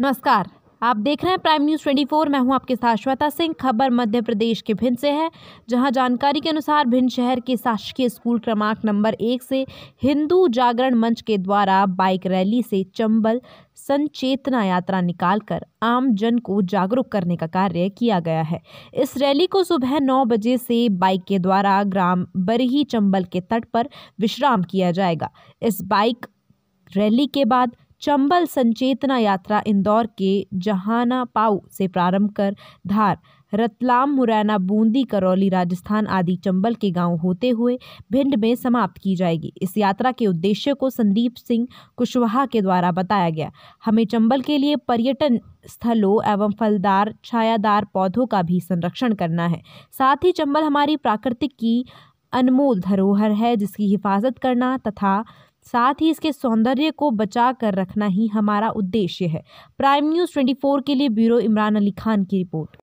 नमस्कार आप देख रहे हैं प्राइम न्यूज़ 24 मैं हूं आपके साथ श्वेता सिंह खबर मध्य प्रदेश के भिंड से है जहां जानकारी के अनुसार भिंड शहर के शासकीय स्कूल क्रमांक नंबर एक से हिंदू जागरण मंच के द्वारा बाइक रैली से चंबल संचेतना यात्रा निकालकर आम जन को जागरूक करने का कार्य किया गया है इस रैली को सुबह नौ बजे से बाइक के द्वारा ग्राम बरही चंबल के तट पर विश्राम किया जाएगा इस बाइक रैली के बाद चंबल संचेतना यात्रा इंदौर के पाऊ से प्रारंभ कर धार रतलाम मुरैना बूंदी करौली राजस्थान आदि चंबल के गांव होते हुए भिंड में समाप्त की जाएगी इस यात्रा के उद्देश्य को संदीप सिंह कुशवाहा के द्वारा बताया गया हमें चंबल के लिए पर्यटन स्थलों एवं फलदार छायादार पौधों का भी संरक्षण करना है साथ ही चंबल हमारी प्राकृतिक की अनमोल धरोहर है जिसकी हिफाजत करना तथा साथ ही इसके सौंदर्य को बचा कर रखना ही हमारा उद्देश्य है प्राइम न्यूज़ ट्वेंटी फोर के लिए ब्यूरो इमरान अली खान की रिपोर्ट